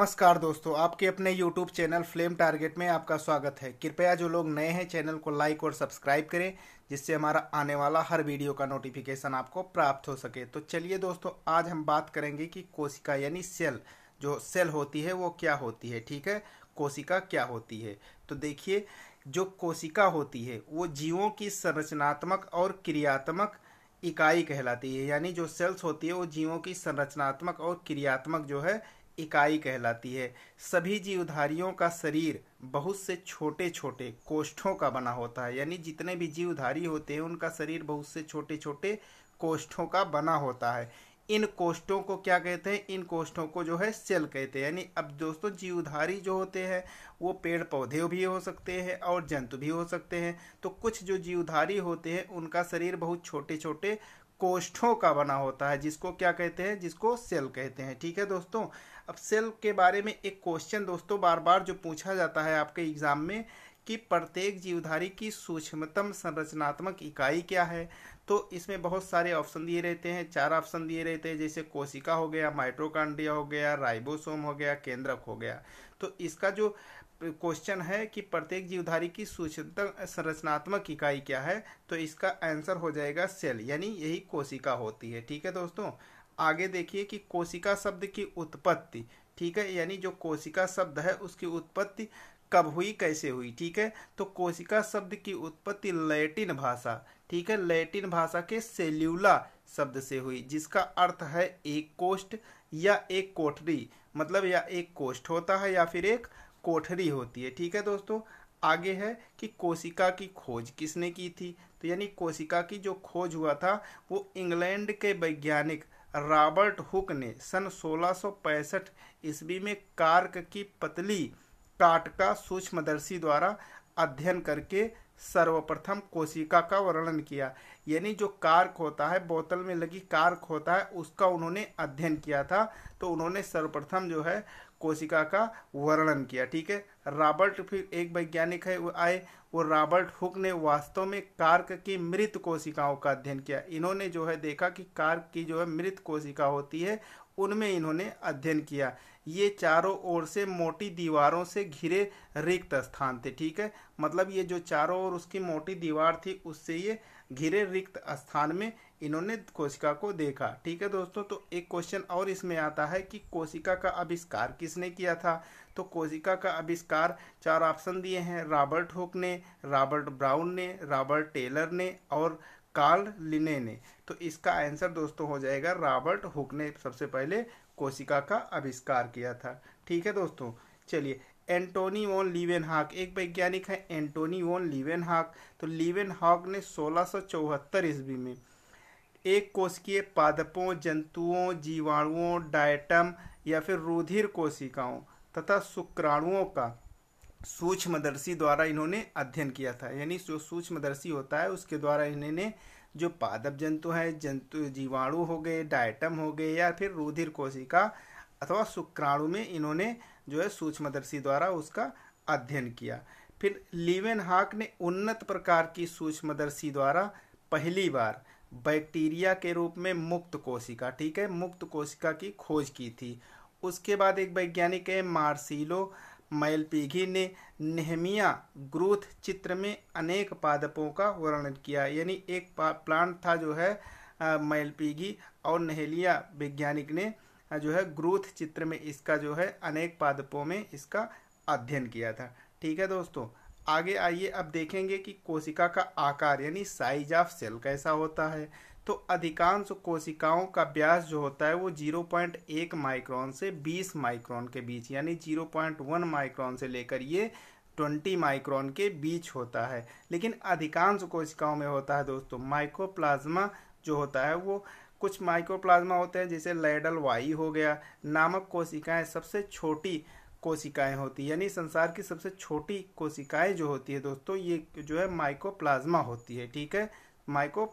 नमस्कार दोस्तों आपके अपने YouTube चैनल फ्लेम टारगेट में आपका स्वागत है कृपया जो लोग नए हैं चैनल को लाइक और सब्सक्राइब करें जिससे हमारा आने वाला हर वीडियो का नोटिफिकेशन आपको प्राप्त हो सके तो चलिए दोस्तों आज हम बात करेंगे कि कोशिका यानी सेल जो सेल होती है वो क्या होती है ठीक है कोशिका क्या होती है तो देखिए जो कोशिका होती है वो जीवों की संरचनात्मक और क्रियात्मक इकाई कहलाती है यानी जो सेल्स होती है वो जीवों की संरचनात्मक और क्रियात्मक जो है इकाई कहलाती है सभी जीवधारियों का शरीर बहुत से छोटे छोटे कोष्ठों का बना होता है यानी जितने भी जीवधारी होते हैं उनका शरीर बहुत से छोटे छोटे कोष्ठों का बना होता है इन कोष्ठों को क्या कहते हैं इन कोष्ठों को जो है सेल कहते हैं यानी अब दोस्तों जीवधारी जो होते हैं वो पेड़ पौधे भी हो सकते हैं और जंतु भी हो सकते हैं तो कुछ जो जीवधारी होते हैं उनका शरीर बहुत छोटे छोटे कोष्ठों का बना होता है जिसको क्या कहते हैं जिसको सेल कहते हैं ठीक है दोस्तों अब सेल के बारे में एक क्वेश्चन दोस्तों बार बार जो पूछा जाता है आपके एग्जाम में कि प्रत्येक जीवधारी की सूक्ष्मतम संरचनात्मक इकाई क्या है तो इसमें बहुत सारे ऑप्शन दिए रहते हैं चार ऑप्शन दिए रहते हैं जैसे कोशिका हो गया माइट्रोकांड्रिया हो गया राइबोसोम हो गया केंद्रक हो गया तो इसका जो क्वेश्चन है कि प्रत्येक जीवधारी की सूक्ष्मतम संरचनात्मक इकाई क्या है तो इसका आंसर हो जाएगा सेल यानी यही कोशिका होती है ठीक है दोस्तों आगे देखिए कि कोशिका शब्द की उत्पत्ति ठीक है यानी जो कोशिका शब्द है उसकी उत्पत्ति कब हुई कैसे हुई ठीक है तो कोशिका शब्द की उत्पत्ति लैटिन भाषा ठीक है लैटिन भाषा के सेल्यूला शब्द से हुई जिसका अर्थ है एक कोष्ठ या एक कोठरी मतलब या एक कोष्ठ होता है या फिर एक कोठरी होती है ठीक है दोस्तों आगे है कि कोशिका की खोज किसने की थी तो यानी कोशिका की जो खोज हुआ था वो इंग्लैंड के वैज्ञानिक रॉबर्ट हुक ने सन 1665 ईस्वी में कार्क की पतली काट का सूक्ष्मदर्शी द्वारा अध्ययन करके सर्वप्रथम कोशिका का वर्णन किया यानी जो कार्क होता है बोतल में लगी कार्क होता है उसका उन्होंने अध्ययन किया था तो उन्होंने सर्वप्रथम जो है कोशिका का वर्णन किया ठीक है रॉबर्ट फिर एक वैज्ञानिक है आए वो रॉबर्ट हुक ने वास्तव में कार्क की मृत कोशिकाओं का अध्ययन किया इन्होंने जो है देखा कि कार्क की जो है मृत कोशिका होती है उनमें इन्होंने अध्ययन किया ये चारों ओर से मोटी दीवारों से घिरे रिक्त स्थान थे ठीक है मतलब ये जो चारों ओर उसकी मोटी दीवार थी उससे ये घिरे रिक्त स्थान में इन्होंने कोशिका को देखा ठीक है दोस्तों तो एक क्वेश्चन और इसमें आता है कि कोशिका का आविष्कार किसने किया था तो कोजिका का आविष्कार चार ऑप्शन दिए हैं रॉबर्ट हुक ने रॉबर्ट ब्राउन ने रॉबर्ट टेलर ने और कार्ल लिने ने तो इसका आंसर दोस्तों हो जाएगा रॉबर्ट हुक ने सबसे पहले कोशिका का आविष्कार किया था ठीक है दोस्तों चलिए एंटोनी वॉन लीवेन हाक एक वैज्ञानिक है एंटोनी वॉन लीवेन हाक तो लीवेन हाक ने सोलह चौहत्तर ईस्वी में एक कोशिकीय पादपों जंतुओं जीवाणुओं डायटम या फिर रुधिर कोशिकाओं तथा शुक्राणुओं का सूक्ष्मदर्शी द्वारा इन्होंने अध्ययन किया था यानी जो सूक्ष्मदर्शी होता है उसके द्वारा इन्होंने जो पादप जंतु हैं जंतु जीवाणु हो गए डायटम हो गए या फिर रुधिर कोशिका अथवा शुक्राणु में इन्होंने जो है सूक्ष्मदर्शी द्वारा उसका अध्ययन किया फिर लिवेन हाक ने उन्नत प्रकार की सूक्ष्मदर्शी द्वारा पहली बार बैक्टीरिया के रूप में मुक्त कोशिका ठीक है मुक्त कोशिका की खोज की थी उसके बाद एक वैज्ञानिक है मार्सिलो मैलपीघी ने नेहमिया ग्रोथ चित्र में अनेक पादपों का वर्णन किया यानी एक प्लांट था जो है मैलपीघी और नहलिया वैज्ञानिक ने जो है ग्रोथ चित्र में इसका जो है अनेक पादपों में इसका अध्ययन किया था ठीक है दोस्तों आगे आइए अब देखेंगे कि कोशिका का आकार यानी साइज ऑफ सेल कैसा होता है तो अधिकांश कोशिकाओं का व्यास जो होता है वो 0.1 माइक्रोन से 20 माइक्रोन के बीच यानी 0.1 माइक्रोन से लेकर ये 20 माइक्रोन के बीच होता है लेकिन अधिकांश कोशिकाओं में होता है दोस्तों माइक्रोप्लाज्मा जो होता है वो कुछ माइक्रोप्लाज्मा होते हैं जैसे लेडल वाई हो गया नामक कोशिकाएं सबसे छोटी कोशिकाएं होती है यानी संसार की सबसे छोटी कोशिकाएं जो होती है दोस्तों ये जो है माइक्रोप्लाज्मा होती है ठीक है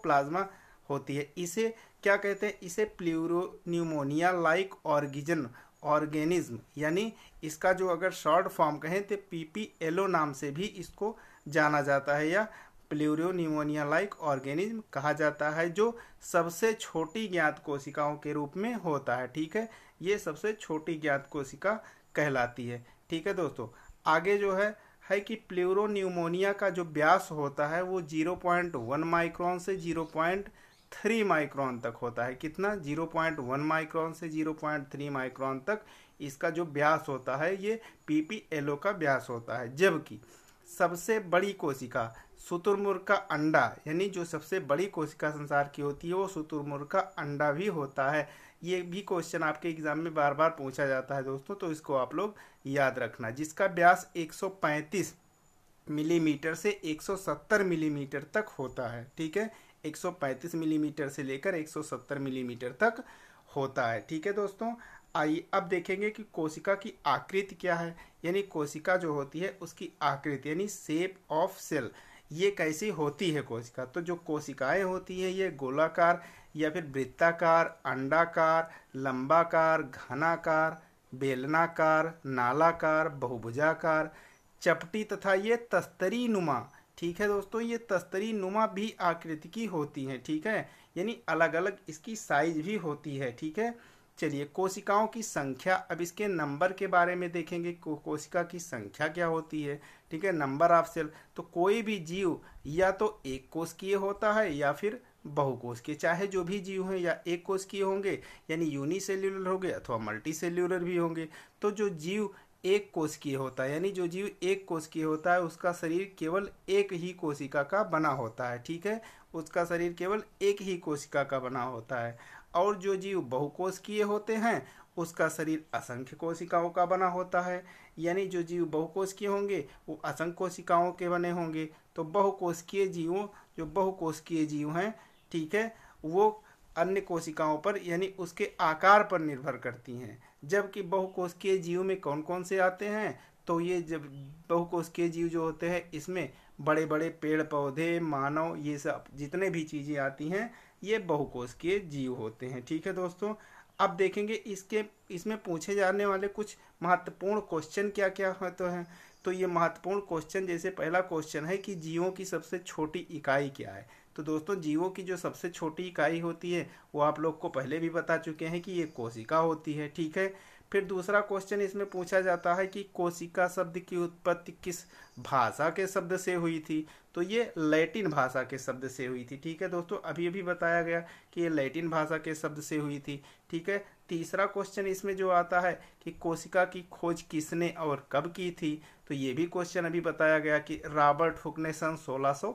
प्लाज्मा होती है इसे क्या कहते हैं इसे प्ल्यूरोन्यूमोनिया लाइक ऑर्गिजन ऑर्गेनिज्म यानी इसका जो अगर शॉर्ट फॉर्म कहें तो पीपी नाम से भी इसको जाना जाता है या प्ल्यूरोन्यूमोनिया लाइक ऑर्गेनिज्म कहा जाता है जो सबसे छोटी ज्ञात कोशिकाओं के रूप में होता है ठीक है ये सबसे छोटी ज्ञात कोशिका कहलाती है ठीक है दोस्तों आगे जो है है कि प्ल्यूरोन्यूमोनिया का जो व्यास होता है वो 0.1 माइक्रोन से थ्री माइक्रॉन तक होता है कितना जीरो पॉइंट वन माइक्रॉन से जीरो पॉइंट थ्री माइक्रॉन तक इसका जो व्यास होता है ये पी पी एल ओ का व्यास होता है जबकि सबसे बड़ी कोशिका शुतुरमुर्ग का अंडा यानी जो सबसे बड़ी कोशिका संसार की होती है वो शुतुरमुर्ग का अंडा भी होता है ये भी क्वेश्चन आपके एग्जाम में बार बार पूछा जाता है दोस्तों तो इसको आप लोग याद रखना जिसका व्यास 135 मिलीमीटर से 170 मिलीमीटर तक होता है ठीक है 135 मिलीमीटर से लेकर 170 मिलीमीटर तक होता है ठीक है दोस्तों आइए अब देखेंगे कि कोशिका की आकृति क्या है यानी कोशिका जो होती है उसकी आकृति यानी सेप ऑफ सेल ये कैसी होती है कोशिका तो जो कोशिकाएं होती हैं ये गोलाकार या फिर वृत्ताकार अंडाकार लंबाकार घनाकार बेलनाकार नालाकार बहुभुजाकार चपटी तथा ये तस्तरी नुमा ठीक है दोस्तों ये तस्तरी नुमा भी आकृति की होती हैं ठीक है यानी अलग अलग इसकी साइज भी होती है ठीक है चलिए कोशिकाओं की संख्या अब इसके नंबर के बारे में देखेंगे को, कोशिका की संख्या क्या होती है ठीक है नंबर ऑफ सेल तो कोई भी जीव या तो एक की होता है या फिर के चाहे जो भी जीव हैं या एक की होंगे यानी यूनिसेल्यूलर हो गए अथवा मल्टी सेल्यूलर भी होंगे तो जो जीव एक कोशिकीय होता है यानी जो जीव एक कोशिकीय होता है उसका शरीर केवल एक ही कोशिका का बना होता है ठीक है उसका शरीर केवल एक ही कोशिका का बना होता है और जो जीव बहुकोशिकीय होते हैं उसका शरीर असंख्य कोशिकाओं का बना होता है यानी जो जीव बहुकोशिकीय होंगे वो असंख्य कोशिकाओं के बने होंगे तो बहुकोशिकीय जीवों जो बहुकोशिकीय जीव हैं ठीक है वो अन्य कोशिकाओं पर यानी उसके आकार पर निर्भर करती हैं जबकि बहुकोशिकीय जीव में कौन कौन से आते हैं तो ये जब बहुकोशिकीय जीव जो होते हैं इसमें बड़े बड़े पेड़ पौधे मानव ये सब जितने भी चीज़ें आती हैं ये बहुकोशिकीय जीव होते हैं ठीक है दोस्तों अब देखेंगे इसके इसमें पूछे जाने वाले कुछ महत्वपूर्ण क्वेश्चन क्या क्या होते तो हैं तो ये महत्वपूर्ण क्वेश्चन जैसे पहला क्वेश्चन है कि जीवों की सबसे छोटी इकाई क्या है तो दोस्तों जीवों की जो सबसे छोटी इकाई होती है वो आप लोग को पहले भी बता चुके हैं कि ये कोशिका होती है ठीक है फिर दूसरा क्वेश्चन इसमें पूछा जाता है कि कोशिका शब्द की उत्पत्ति किस भाषा के शब्द से हुई थी तो ये लैटिन भाषा के शब्द से हुई थी ठीक है दोस्तों अभी अभी बताया गया कि ये लैटिन भाषा के शब्द से हुई थी ठीक है तीसरा क्वेश्चन इसमें जो आता है कि कोशिका की खोज किसने और कब की थी तो ये भी क्वेश्चन अभी बताया गया कि रॉबर्ट हुक ने सन सोलह सौ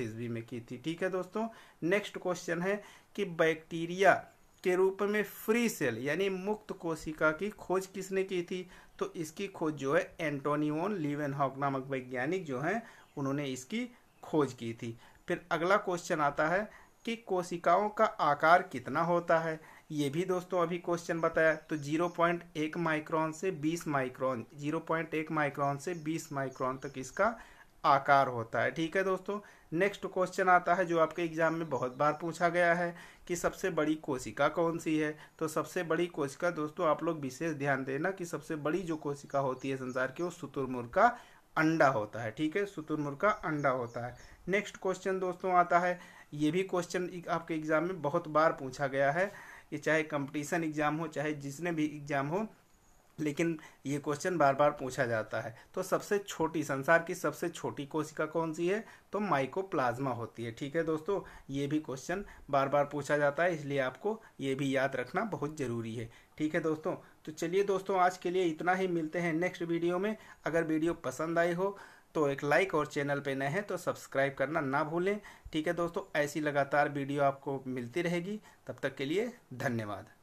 ईस्वी में की थी ठीक है दोस्तों नेक्स्ट क्वेश्चन है कि बैक्टीरिया के रूप में फ्री सेल यानी मुक्त कोशिका की खोज किसने की थी तो इसकी खोज जो है एंटोनियोन लीवेनहॉक नामक वैज्ञानिक जो हैं उन्होंने इसकी खोज की थी फिर अगला क्वेश्चन आता है कि कोशिकाओं का आकार कितना होता है ये भी दोस्तों अभी क्वेश्चन बताया तो 0.1 माइक्रोन से 20 माइक्रोन 0.1 माइक्रोन से 20 माइक्रोन तक इसका आकार होता है ठीक है दोस्तों नेक्स्ट क्वेश्चन आता है जो आपके एग्जाम में बहुत बार पूछा गया है कि सबसे बड़ी कोशिका कौन सी है तो सबसे बड़ी कोशिका दोस्तों आप लोग विशेष ध्यान देना कि सबसे बड़ी जो कोशिका होती है संसार की वो शुतुरमुर्ग का अंडा होता है ठीक है शुतुरमुर्ग का अंडा होता है नेक्स्ट क्वेश्चन दोस्तों आता है ये भी क्वेश्चन आपके एग्जाम में बहुत बार पूछा गया है ये चाहे कंपटीशन एग्जाम हो चाहे जिसने भी एग्जाम हो लेकिन ये क्वेश्चन बार बार पूछा जाता है तो सबसे छोटी संसार की सबसे छोटी कोशिका कौन सी है तो माइकोप्लाज्मा होती है ठीक है दोस्तों ये भी क्वेश्चन बार बार पूछा जाता है इसलिए आपको ये भी याद रखना बहुत ज़रूरी है ठीक है दोस्तों तो चलिए दोस्तों आज के लिए इतना ही मिलते हैं नेक्स्ट वीडियो में अगर वीडियो पसंद आई हो तो एक लाइक और चैनल पर नए हैं तो सब्सक्राइब करना ना भूलें ठीक है दोस्तों ऐसी लगातार वीडियो आपको मिलती रहेगी तब तक के लिए धन्यवाद